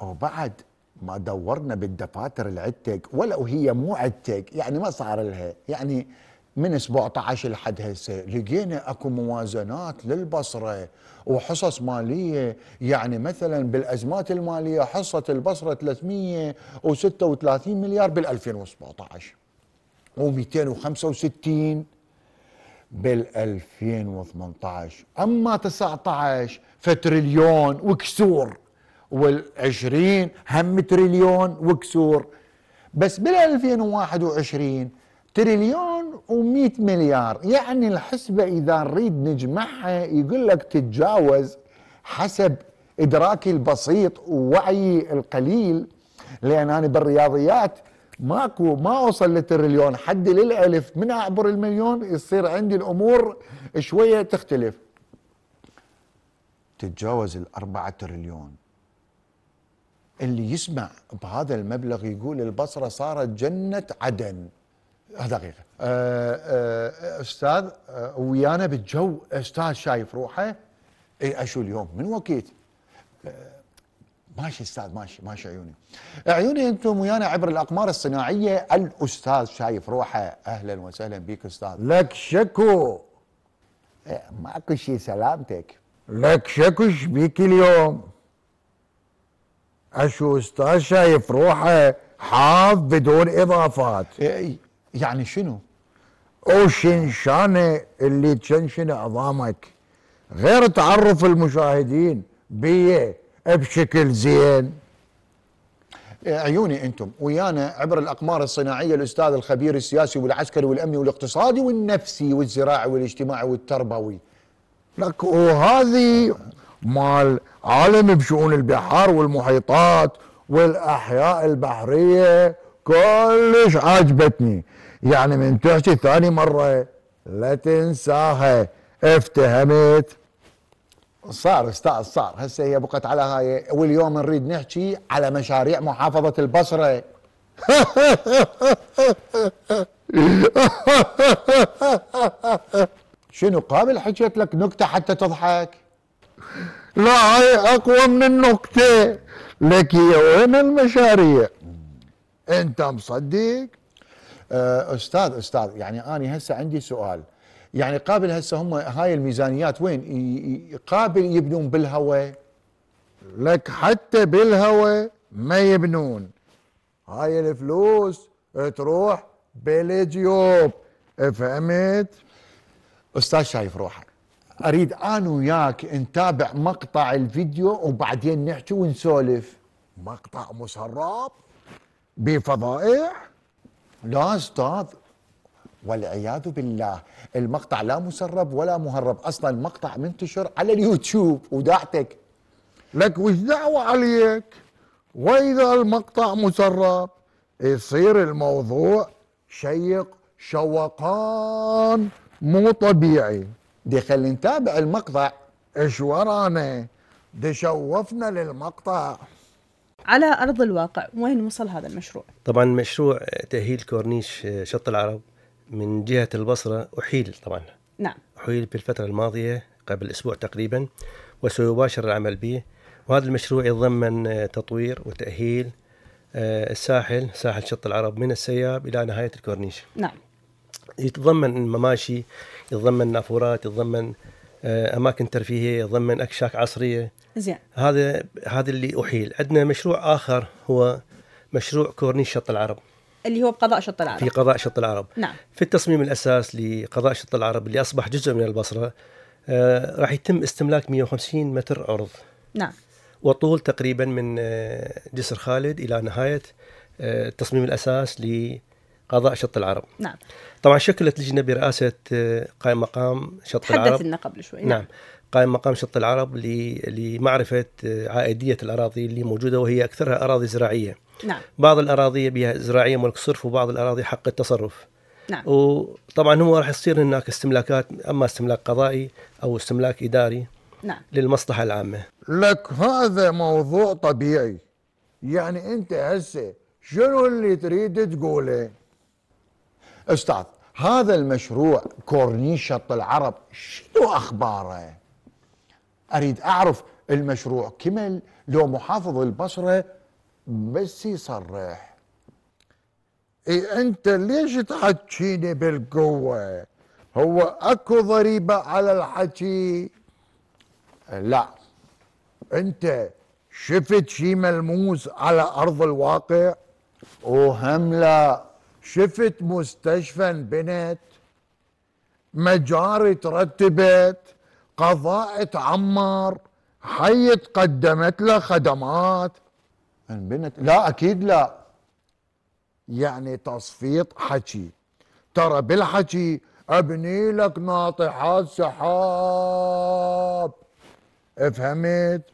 وبعد ما دورنا بالدفاتر العدتك ولو هي مو عدتك يعني ما صار لها يعني من 17 لحد هسه لقينا اكو موازنات للبصره وحصص ماليه يعني مثلا بالازمات الماليه حصه البصره 336 مليار بال 2017 و265 بال 2018 اما 19 فتريليون وكسور وال20 هم تريليون وكسور بس بال 2021 تريليون و100 مليار يعني الحسبة إذا نريد نجمعها يقول لك تتجاوز حسب إدراكي البسيط ووعيي القليل لأن أنا بالرياضيات ماكو ما اوصل للتريليون حدي للالف من اعبر المليون يصير عندي الامور شويه تختلف تتجاوز الأربعة تريليون اللي يسمع بهذا المبلغ يقول البصرة صارت جنة عدن دقيقة آه، آه، أستاذ آه، ويانا بالجو أستاذ شايف روحه اي اشو اليوم من وقت ماشي استاذ ماشي ماشي عيوني عيوني انتم ويانا عبر الاقمار الصناعيه الاستاذ شايف روحه اهلا وسهلا بك استاذ لك شكو ماكو شي سلامتك لك شكو شبيك اليوم عشو استاذ شايف روحه حاف بدون اضافات إيه، إيه، يعني شنو؟ اوشن شانه اللي تشنشن عظامك غير تعرف المشاهدين بيه بشكل زين إيه، عيوني انتم ويانا عبر الاقمار الصناعيه الاستاذ الخبير السياسي والعسكري والامني والاقتصادي والنفسي والزراعي والاجتماعي والتربوي لك وهذه مال عالم بشؤون البحار والمحيطات والاحياء البحريه كلش عجبتني يعني من تحكي ثاني مره لا تنساها افتهمت صار استاذ صار هسه هي بقت على هاي واليوم نريد نحكي على مشاريع محافظه البصره شنو قابل حكيت لك نكته حتى تضحك لا هاي اقوى من النكته لك يا وين المشاريع انت مصدق آه، استاذ استاذ يعني انا هسه عندي سؤال يعني قابل هسه هم هاي الميزانيات وين قابل يبنون بالهواء لك حتى بالهواء ما يبنون هاي الفلوس تروح بالجيوب فهمت استاذ شايف روحك اريد انا وياك نتابع مقطع الفيديو وبعدين نحكي ونسولف مقطع مسرب بفضائح لا استاذ والعياذ بالله المقطع لا مسرب ولا مهرب اصلا المقطع منتشر على اليوتيوب وداعتك لك وش دعوه عليك واذا المقطع مسرب يصير الموضوع شيق شوقان مو طبيعي دي خلي نتابع المقطع ايش ورانا دي شوفنا للمقطع على ارض الواقع وين وصل هذا المشروع طبعا مشروع تاهيل كورنيش شط العرب من جهه البصره احيل طبعا نعم احيل في الفتره الماضيه قبل اسبوع تقريبا وسيباشر العمل به وهذا المشروع يتضمن تطوير وتاهيل آه، الساحل ساحل شط العرب من السياب الى نهايه الكورنيش نعم يتضمن مماشي يتضمن نافورات يتضمن آه، اماكن ترفيهيه يتضمن اكشاك عصريه زين هذا هذا اللي احيل عندنا مشروع اخر هو مشروع كورنيش شط العرب اللي هو بقضاء شط العرب في قضاء شط العرب نعم في التصميم الاساس لقضاء شط العرب اللي اصبح جزء من البصره آه راح يتم استملاك 150 متر عرض نعم وطول تقريبا من آه، جسر خالد الى نهايه آه، التصميم الاساس قضاء شط العرب نعم طبعا شكلت لجنه برئاسه آه، قائم مقام شط العرب تحدثنا قبل شوي نعم, نعم. قائم مقام شط العرب لمعرفه آه، عائديه الاراضي اللي موجوده وهي اكثرها اراضي زراعيه نعم بعض الاراضي بها زراعيه ملك صرف وبعض الاراضي حق التصرف نعم وطبعا هو راح يصير هناك استملاكات اما استملاك قضائي او استملاك اداري نعم للمصلحه العامه لك هذا موضوع طبيعي يعني انت هسه شنو اللي تريد تقوله استاذ هذا المشروع كورنيش شط العرب شنو اخباره؟ اريد اعرف المشروع كمل لو محافظ البصره بس يصرح اي انت ليش تحكيني بالقوه؟ هو اكو ضريبه على الحكي؟ لا انت شفت شي ملموس على ارض الواقع؟ وهم لا شفت مستشفى انبنت مجاري ترتبت قضاء تعمر حي تقدمت له خدمات انبنت لا اكيد لا يعني تصفيط حكي ترى بالحكي ابني لك ناطحات سحاب افهمت